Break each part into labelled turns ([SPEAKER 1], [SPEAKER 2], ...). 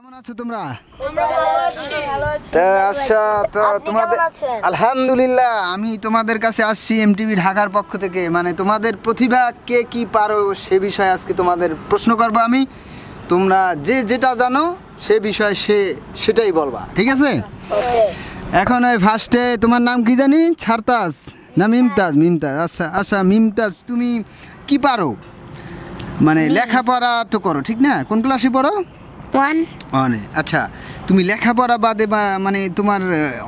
[SPEAKER 1] কেমন আছো তোমরা আচ্ছা তো তোমাদের আলহামদুলিল্লাহ আমি তোমাদের কাছে আসছি এমটিভি ঢাকার পক্ষ থেকে মানে তোমাদের প্রতিভা কে কি পারো সে বিষয়ে আজকে তোমাদের প্রশ্ন করব আমি তোমরা যে যেটা জানো সে বিষয়ে সে সেটাই বলবা ঠিক আছে এখন ওই ফার্স্টে তোমার নাম কি জানি ছাড়তাজ না মিমতাজ মিমতাজ আচ্ছা আচ্ছা মিমতাজ তুমি কি পারো মানে লেখাপড়া তো করো ঠিক না কোন ক্লাসে পড়ো অনে আচ্ছা তুমি লেখাপড়া বাদে বা মানে তোমার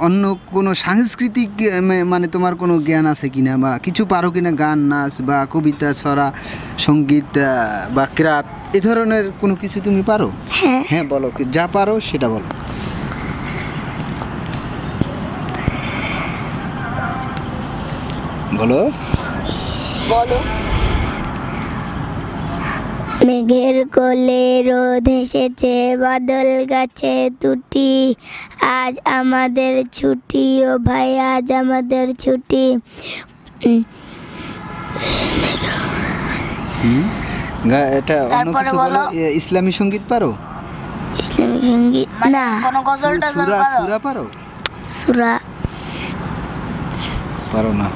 [SPEAKER 1] অন্য কোনো সাংস্কৃতিক মানে তোমার কোনো জ্ঞান আছে কিনা বা কিছু পারো কিনা গান নাচ বা কবিতা ছড়া সঙ্গীত বা ক্রাত এ ধরনের কোনো কিছু তুমি পারো হ্যাঁ।, হ্যাঁ বলো যা পারো সেটা বলো বলো বলো
[SPEAKER 2] মেঘের কোলে রোদ হেসেছে বাদল গাছে তুটি আজ আমাদের ছুটি ও ভাই আজ আমাদের ছুটি
[SPEAKER 1] এটা অন্য কিছু বলো ইসলামী সঙ্গীত পারো ইসলামী সঙ্গীত মানে না সুরা সুরা
[SPEAKER 2] পারো সুরা পারো না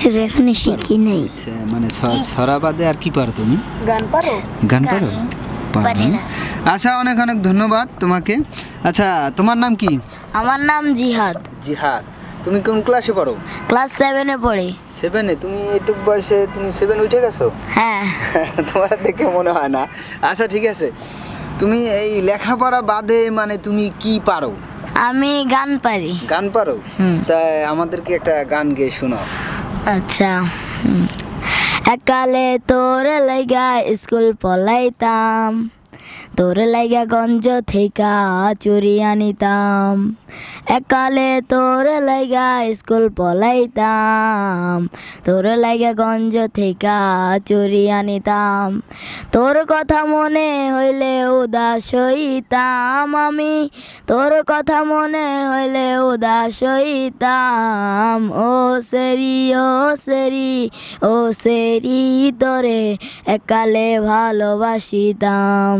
[SPEAKER 2] সেটা এখনো শিখি নাই আচ্ছা, মানে
[SPEAKER 1] ছড়া বাদে আর কি পারো তুমি
[SPEAKER 2] গান পারো গান পারো আচ্ছা
[SPEAKER 1] অনেক অনেক ধন্যবাদ তোমাকে আচ্ছা তোমার নাম কি
[SPEAKER 2] আমার নাম জিহাদ
[SPEAKER 1] জিহাদ তুমি কোন ক্লাসে পড়ো ক্লাস সেভেনে পড়ি সেভেনে তুমি একটু বয়সে তুমি সেভেন উঠে গেছো হ্যাঁ তোমার দেখে মনে হয় না আচ্ছা ঠিক আছে তুমি এই লেখাপড়া বাদে মানে তুমি কি পারো আমি গান পারি গান পারো
[SPEAKER 2] হুম তাই আমাদেরকে একটা গান গেয়ে শোনাও আচ্ছা একালে তোর লাইগা স্কুল পলাইতাম তোর লাইগা গঞ্জ থেকা চুরি আনিতাম একালে তোর লাইগা স্কুল পলাইতাম তোর লাইগা গঞ্জ থেকা চুরি আনিতাম তোর কথা মনে হইলে উদাস হইতাম আমি তোর কথা মনে হইলে উদাস হইতাম ও সেরি ও সেরি ও সেরি তোরে একালে ভালোবাসিতাম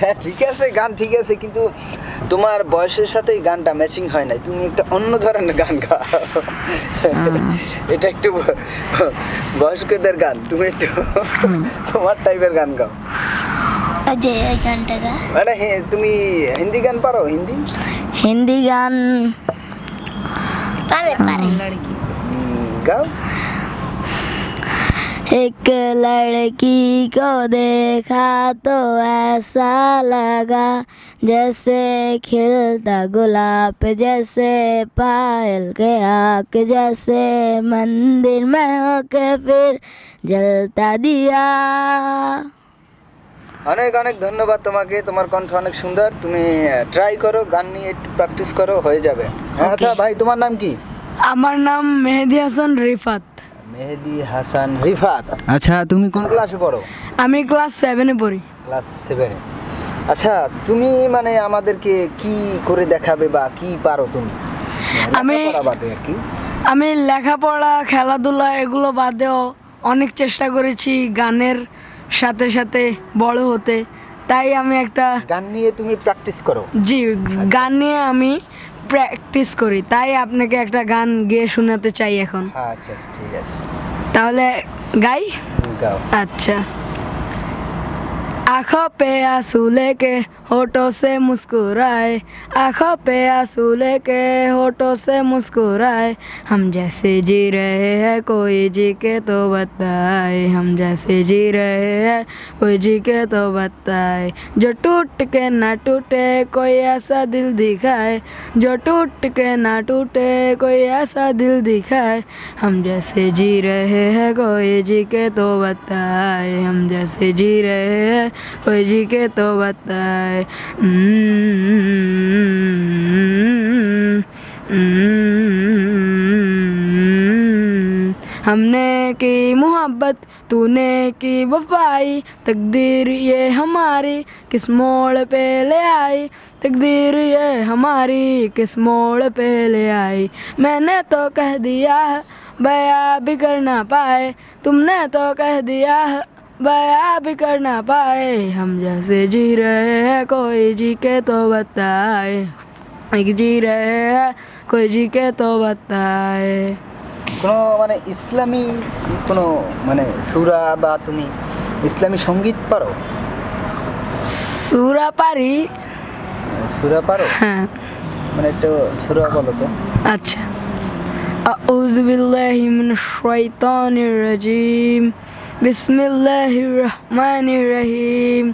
[SPEAKER 2] হ্যাঁ ঠিক আছে
[SPEAKER 1] গান ঠিক আছে কিন্তু তোমার বয়সের সাথে গানটা ম্যাচিং হয় নাই তুমি একটা অন্য ধরনের গান গাও এটা একটু বয়স্কদের গান তুমি একটু তোমার টাইপের গান গাও যে গানটা গা মানে তুমি হিন্দি গান পারো হিন্দি
[SPEAKER 2] হিন্দি গান পারে পারে গাও एक लड़की को देखा तो ऐसा लगा जैसे खिलता गुलाब जैसे पायल के आक जैसे मंदिर में होके फिर जलता दिया
[SPEAKER 1] অনেক অনেক ধন্যবাদ তোমাকে তোমার কণ্ঠ অনেক সুন্দর তুমি ট্রাই করো গান নিয়ে একটু প্র্যাকটিস করো হয়ে যাবে আচ্ছা ভাই তোমার নাম কি
[SPEAKER 3] আমার নাম মেহেদি হাসান রিফাত
[SPEAKER 1] মেহেদি হাসান রিফাত আচ্ছা তুমি কোন ক্লাসে পড়ো
[SPEAKER 3] আমি ক্লাস সেভেনে পড়ি
[SPEAKER 1] ক্লাস সেভেনে আচ্ছা তুমি মানে আমাদেরকে কি করে দেখাবে বা কি পারো তুমি আমি
[SPEAKER 3] আমি লেখাপড়া খেলাধুলা এগুলো বাদেও অনেক চেষ্টা করেছি গানের সাথে সাথে বড় হতে তাই আমি একটা গান নিয়ে তুমি প্র্যাকটিস করো জি আচ্ছা, গান আচ্ছা। নিয়ে আমি প্র্যাকটিস করি তাই আপনাকে একটা গান গেয়ে শোনাতে চাই এখন হ্যাঁ,
[SPEAKER 1] আচ্ছা, আচ্ছা ঠিক আছে
[SPEAKER 3] তাহলে গাই গাও আচ্ছা आँखों पे आंसू लेके होठों से मुस्कुराए आँखों पे आंसू लेके होठों से मुस्कुराए हम जैसे जी रहे हैं कोई जी के तो बताए हम जैसे जी रहे हैं कोई जी के तो बताए जो टूट के ना टूटे कोई ऐसा दिल दिखाए जो टूट के ना टूटे कोई ऐसा दिल दिखाए हम जैसे जी रहे हैं कोई जी के तो बताए हम जैसे जी रहे हैं कोई जी के तो बताए हम्म, हम्म, हमने की मोहब्बत तूने की वफाई तकदीर ये हमारी किस मोड़ पे ले आई तकदीर ये हमारी किस मोड़ पे ले आई मैंने तो कह दिया बया भी कर ना पाए तुमने तो कह दिया बया भी करना पाए हम जैसे जी रहे हैं कोई जी के तो बताए एक जी रहे हैं कोई जी के तो
[SPEAKER 1] কোনো মানে ইসলামী কোনো মানে সুরা বা তুমি ইসলামী সঙ্গীত পারো সুরা পারি মানে সুরা পারো হ্যাঁ। মানে একটু সুরা আচ্ছা
[SPEAKER 3] আউযু বিল্লাহি মিনাশ শাইতানির بسم الله الرحمن الرحيم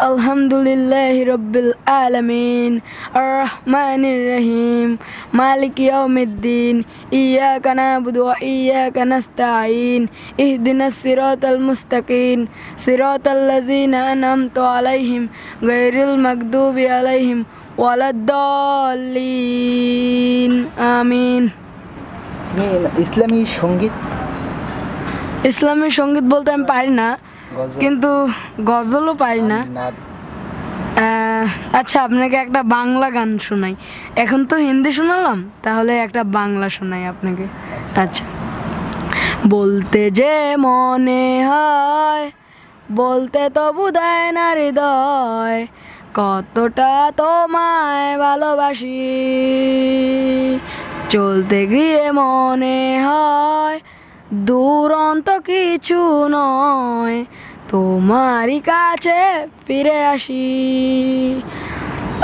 [SPEAKER 3] الحمد لله رب العالمين الرحمن الرحيم مالك يوم الدين إياك نعبد وإياك نستعين اهدنا الصراط المستقيم صراط الذين أنعمت عليهم غير المكذوب عليهم ولا الضالين آمين
[SPEAKER 1] إسلامي شنجد
[SPEAKER 3] ইসলামের সঙ্গীত বলতে আমি পারি না কিন্তু গজলও পারি না আচ্ছা আপনাকে একটা বাংলা গান শোনাই এখন তো হিন্দি শোনালাম তাহলে একটা বাংলা শোনাই আপনাকে আচ্ছা, আচ্ছা। বলতে যে মনে হয় বলতে তবু বুধায় না হৃদয় কতটা তোমায় ভালোবাসি চলতে গিয়ে মনে হয় দুরন্ত কিছু নয় তোমারই কাছে ফিরে আসি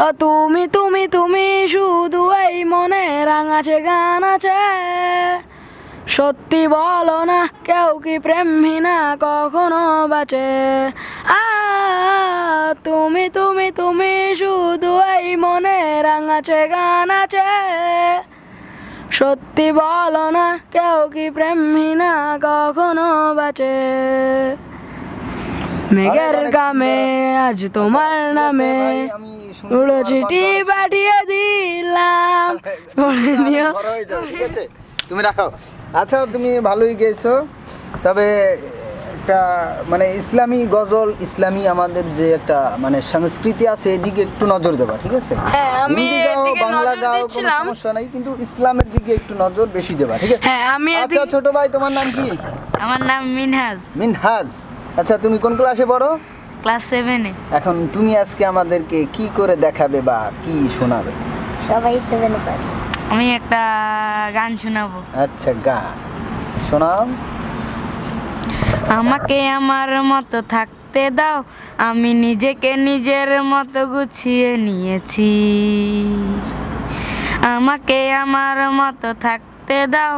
[SPEAKER 3] ও তুমি তুমি তুমি শুধু এই মনে রাঙাছে গান আছে সত্যি বলো না কেউ কি প্রেমী না কখনো বাঁচে আ তুমি তুমি তুমি শুধু এই মনে রাঙাছে গান আছে সত্যি বলো না কেউ কি না কখনো বাঁচে মেঘের মানে কামে আজ তোমার আচ্ছা, নামে
[SPEAKER 1] উড়ো চিঠি পাঠিয়ে দিলাম তুমি রাখো আচ্ছা তুমি ভালোই গেছো তবে একটা মানে ইসলামী গজল ইসলামী আমাদের যে একটা মানে সংস্কৃতি আছে এদিকে একটু নজর দেবা ঠিক আছে হ্যাঁ, আমি সমস্যা নাই কিন্তু ইসলামের দিকে একটু নজর বেশি দেবা ঠিক আছে হ্যাঁ, আমি আচ্ছা ছোট ভাই তোমার নাম কি আমার নাম মিনহাজ মিনহাজ আচ্ছা তুমি কোন ক্লাসে পড়ো ক্লাস
[SPEAKER 4] 7
[SPEAKER 1] এখন তুমি আজকে আমাদেরকে কি করে দেখাবে বা কি শোনাবে
[SPEAKER 4] সবাই পড়ে আমি একটা গান শোনাবো
[SPEAKER 1] আচ্ছা গান শোনাও
[SPEAKER 4] আমাকে আমার মতো থাকতে দাও আমি নিজেকে নিজের মতো গুছিয়ে নিয়েছি আমাকে আমার মতো থাকতে দাও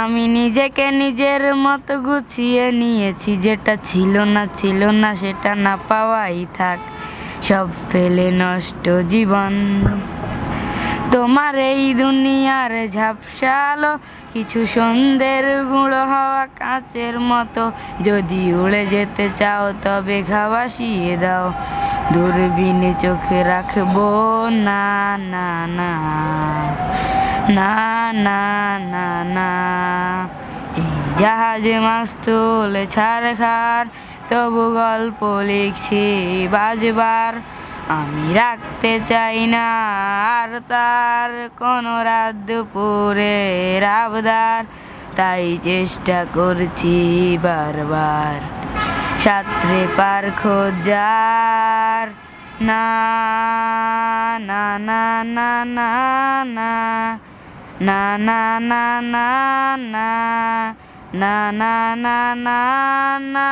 [SPEAKER 4] আমি নিজেকে নিজের মতো গুছিয়ে নিয়েছি যেটা ছিল না ছিল না সেটা না পাওয়াই থাক সব ফেলে নষ্ট জীবন তোমার এই দুনিয়ার ঝাপসালো কিছু সন্ধ্যের গুঁড়ো হওয়া কাঁচের মতো যদি উড়ে যেতে চাও তবে ঘাবাসিয়ে দাও দূরবীনে চোখে রাখবো না না না না না না না এই জাহাজে মাছ তোলে ছাড় খার তবু গল্প লিখছি বাজবার আমি রাখতে চাই না আর তার কোনো রাত দুপুরের আবদার তাই চেষ্টা করছি বারবার সাঁতরে পার খোঁজার না না না না না না না না না না না না না না না না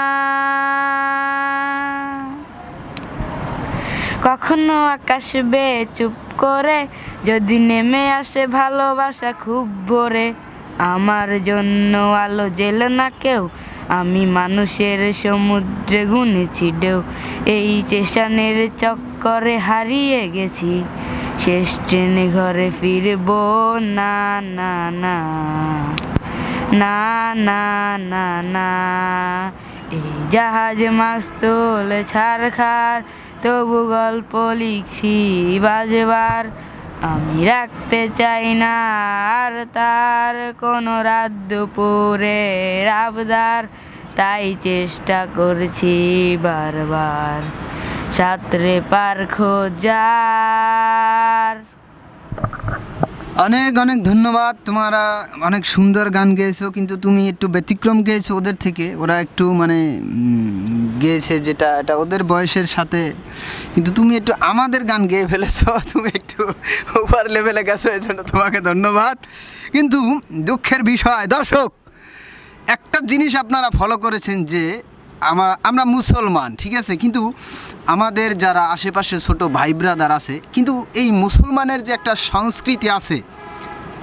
[SPEAKER 4] কখনো আকাশ বে চুপ করে যদি নেমে আসে ভালোবাসা খুব ভোরে আমার জন্য আলো জেল না কেউ আমি মানুষের সমুদ্রে গুনেছি ডেউ এই স্টেশনের চক্করে হারিয়ে গেছি শেষ ট্রেনে ঘরে ফিরব না না না না না না না এই জাহাজ মাছ তোলে ছাড়খার তবু গল্প লিখছি বাজবার আমি রাখতে চাই না আর তার কোনো রাত দুপুরে আবদার তাই চেষ্টা করছি বারবার সাঁতরে পার খোঁজার অনেক অনেক ধন্যবাদ তোমারা
[SPEAKER 1] অনেক সুন্দর গান গেয়েছো কিন্তু তুমি একটু ব্যতিক্রম গেয়েছো ওদের থেকে ওরা একটু মানে গেয়েছে যেটা এটা ওদের বয়সের সাথে কিন্তু তুমি একটু আমাদের গান গেয়ে ফেলেছো তুমি একটু ওভার লেভেলে গেছো এই জন্য তোমাকে ধন্যবাদ কিন্তু দুঃখের বিষয় দর্শক একটা জিনিস আপনারা ফলো করেছেন যে আমা আমরা মুসলমান ঠিক আছে কিন্তু আমাদের যারা আশেপাশে ছোট ভাই ব্রাদার আছে কিন্তু এই মুসলমানের যে একটা সংস্কৃতি আছে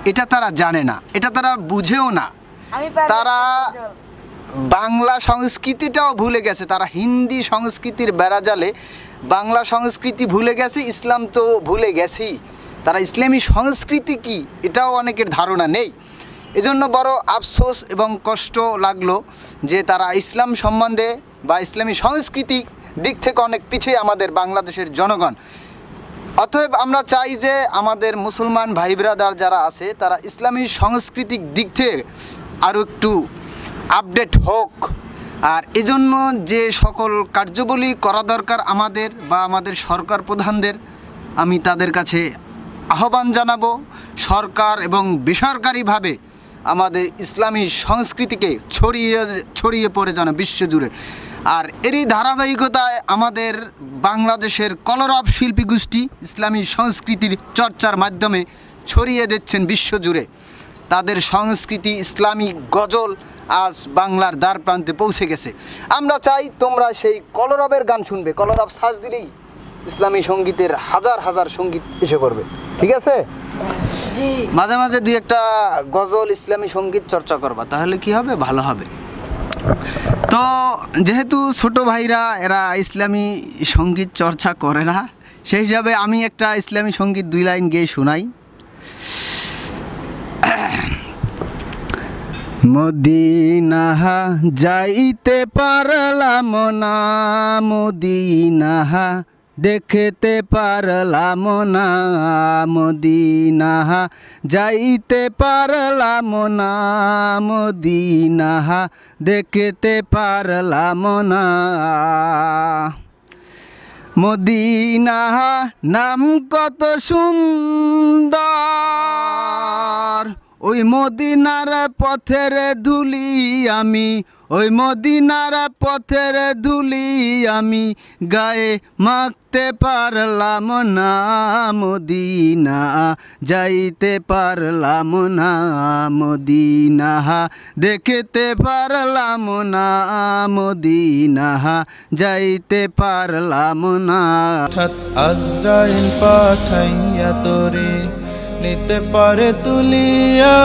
[SPEAKER 1] এটা তারা জানে না এটা তারা বুঝেও না তারা বাংলা সংস্কৃতিটাও ভুলে গেছে তারা হিন্দি সংস্কৃতির বেড়াজালে বাংলা সংস্কৃতি ভুলে গেছে ইসলাম তো ভুলে গেছেই তারা ইসলামী সংস্কৃতি কি এটাও অনেকের ধারণা নেই এজন্য বড় আফসোস এবং কষ্ট লাগলো যে তারা ইসলাম সম্বন্ধে বা ইসলামী সংস্কৃতি দিক থেকে অনেক পিছিয়ে আমাদের বাংলাদেশের জনগণ অতএব আমরা চাই যে আমাদের মুসলমান ভাই ব্রাদার যারা আছে তারা ইসলামী সাংস্কৃতিক দিক থেকে আরও একটু আপডেট হোক আর এজন্য যে সকল কার্যবলী করা দরকার আমাদের বা আমাদের সরকার প্রধানদের আমি তাদের কাছে আহ্বান জানাবো সরকার এবং বেসরকারিভাবে আমাদের ইসলামী সংস্কৃতিকে ছড়িয়ে ছড়িয়ে পড়ে যেন বিশ্বজুড়ে আর এরই ধারাবাহিকতায় আমাদের বাংলাদেশের কলরব শিল্পী গোষ্ঠী ইসলামী সংস্কৃতির চর্চার মাধ্যমে ছড়িয়ে দিচ্ছেন বিশ্বজুড়ে তাদের সংস্কৃতি ইসলামী গজল আজ বাংলার দ্বার প্রান্তে পৌঁছে গেছে আমরা চাই তোমরা সেই কলরবের গান শুনবে কলরব সাজ দিলেই ইসলামী সঙ্গীতের হাজার হাজার সঙ্গীত এসে পড়বে ঠিক আছে মাঝে মাঝে দুই একটা গজল ইসলামী সঙ্গীত চর্চা করবা তাহলে কি হবে ভালো হবে তো যেহেতু ছোট ভাইরা এরা ইসলামী সঙ্গীত চর্চা করে না সেই হিসাবে আমি একটা ইসলামী সঙ্গীত দুই লাইন গিয়ে শোনাই মদিনা যাইতে পারলাম না মদিনা দেখতে পারলাম না মদিনা যাইতে পারলাম না মদিনা দেখতে পারলাম না মদিনা নাম কত সুন্দর ওই মদিনার পথের ধুলি আমি ওই মদিনার পথের ধুলি আমি গায়ে মাখতে পারলাম না মদিনা যাইতে পারলাম না মদিনা দেখতে পারলাম না মদিনা যাইতে পারলাম না আজরাইল
[SPEAKER 4] পাঠাইয়া তোরে নিতে পারে তুলিয়া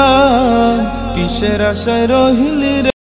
[SPEAKER 4] কিসের আশায় রহিলি